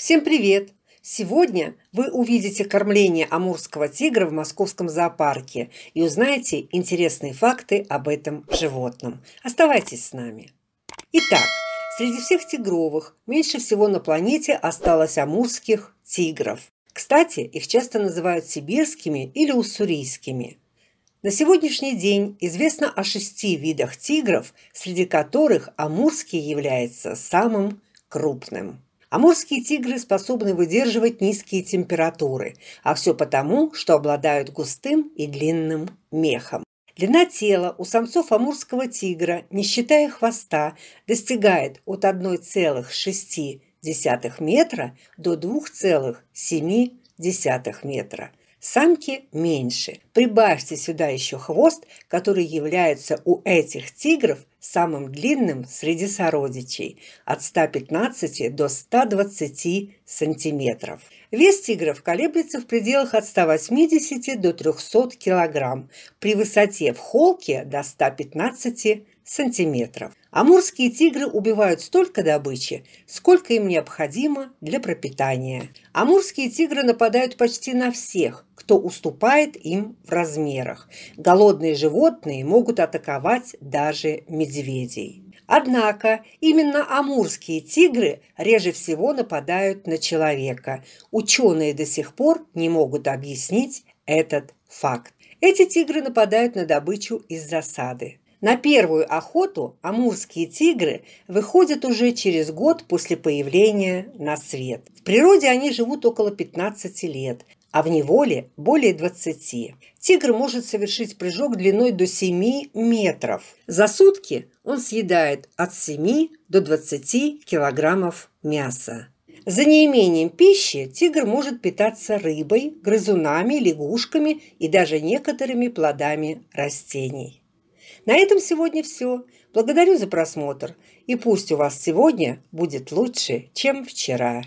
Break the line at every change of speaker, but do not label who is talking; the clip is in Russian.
Всем привет! Сегодня вы увидите кормление амурского тигра в московском зоопарке и узнаете интересные факты об этом животном. Оставайтесь с нами. Итак, среди всех тигровых меньше всего на планете осталось амурских тигров. Кстати, их часто называют сибирскими или уссурийскими. На сегодняшний день известно о шести видах тигров, среди которых амурский является самым крупным. Амурские тигры способны выдерживать низкие температуры, а все потому, что обладают густым и длинным мехом. Длина тела у самцов амурского тигра, не считая хвоста, достигает от 1,6 метра до 2,7 метра. Самки меньше. Прибавьте сюда еще хвост, который является у этих тигров самым длинным среди сородичей от 115 до 120 сантиметров. Вес тигров колеблется в пределах от 180 до 300 килограмм, при высоте в холке до 115 сантиметров. Амурские тигры убивают столько добычи, сколько им необходимо для пропитания. Амурские тигры нападают почти на всех, кто уступает им в размерах. Голодные животные могут атаковать даже медведей. Однако именно амурские тигры реже всего нападают на человека. Ученые до сих пор не могут объяснить этот факт. Эти тигры нападают на добычу из засады. На первую охоту амурские тигры выходят уже через год после появления на свет. В природе они живут около 15 лет, а в неволе более 20. Тигр может совершить прыжок длиной до 7 метров. За сутки он съедает от 7 до 20 килограммов мяса. За неимением пищи тигр может питаться рыбой, грызунами, лягушками и даже некоторыми плодами растений. На этом сегодня все. Благодарю за просмотр. И пусть у вас сегодня будет лучше, чем вчера.